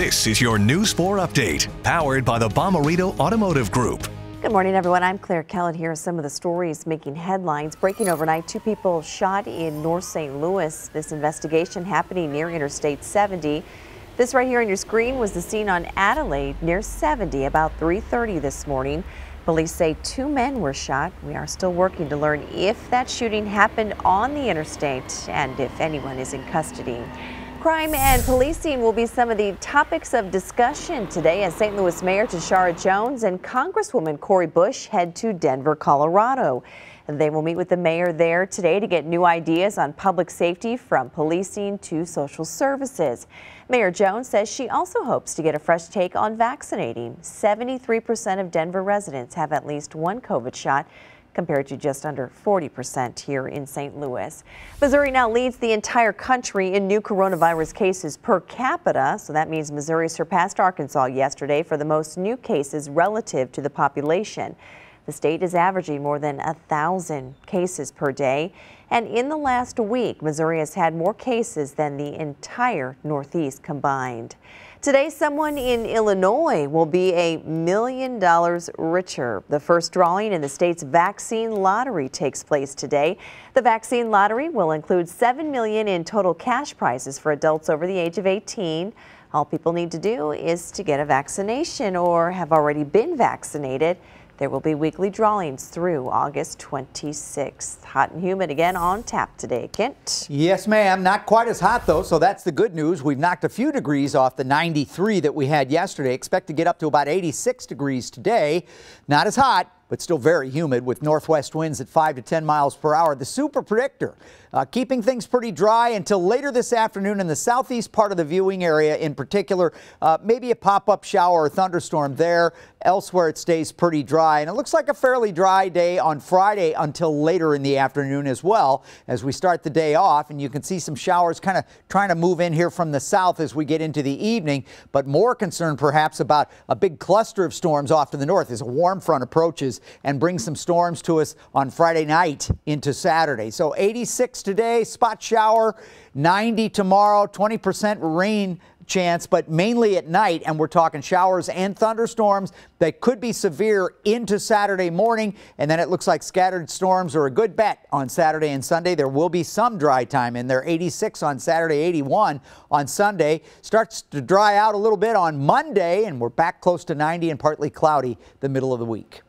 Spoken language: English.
This is your News 4 update, powered by the Bomarito Automotive Group. Good morning, everyone. I'm Claire Kellett. Here are some of the stories making headlines. Breaking overnight, two people shot in North St. Louis. This investigation happening near Interstate 70. This right here on your screen was the scene on Adelaide near 70 about 3.30 this morning. Police say two men were shot. We are still working to learn if that shooting happened on the interstate and if anyone is in custody. Crime and policing will be some of the topics of discussion today as St. Louis Mayor Tashara Jones and Congresswoman Cory Bush head to Denver, Colorado. They will meet with the mayor there today to get new ideas on public safety from policing to social services. Mayor Jones says she also hopes to get a fresh take on vaccinating. 73% of Denver residents have at least one COVID shot compared to just under 40% here in St. Louis. Missouri now leads the entire country in new coronavirus cases per capita, so that means Missouri surpassed Arkansas yesterday for the most new cases relative to the population. The state is averaging more than a 1,000 cases per day. And in the last week, Missouri has had more cases than the entire Northeast combined. Today, someone in Illinois will be a million dollars richer. The first drawing in the state's vaccine lottery takes place today. The vaccine lottery will include $7 million in total cash prizes for adults over the age of 18. All people need to do is to get a vaccination or have already been vaccinated. There will be weekly drawings through August 26th. Hot and humid again on tap today. Kent? Yes, ma'am. Not quite as hot, though, so that's the good news. We've knocked a few degrees off the 93 that we had yesterday. Expect to get up to about 86 degrees today. Not as hot, but still very humid with northwest winds at 5 to 10 miles per hour. The super predictor uh, keeping things pretty dry until later this afternoon in the southeast part of the viewing area in particular. Uh, maybe a pop-up shower or thunderstorm there. Elsewhere it stays pretty dry and it looks like a fairly dry day on Friday until later in the afternoon as well as we start the day off and you can see some showers kind of trying to move in here from the south as we get into the evening, but more concern perhaps about a big cluster of storms off to the north as a warm front approaches and bring some storms to us on Friday night into Saturday. So 86 today, spot shower, 90 tomorrow, 20% rain chance, but mainly at night. And we're talking showers and thunderstorms that could be severe into Saturday morning. And then it looks like scattered storms are a good bet on Saturday and Sunday. There will be some dry time in there. 86 on Saturday, 81 on Sunday. Starts to dry out a little bit on Monday, and we're back close to 90 and partly cloudy the middle of the week.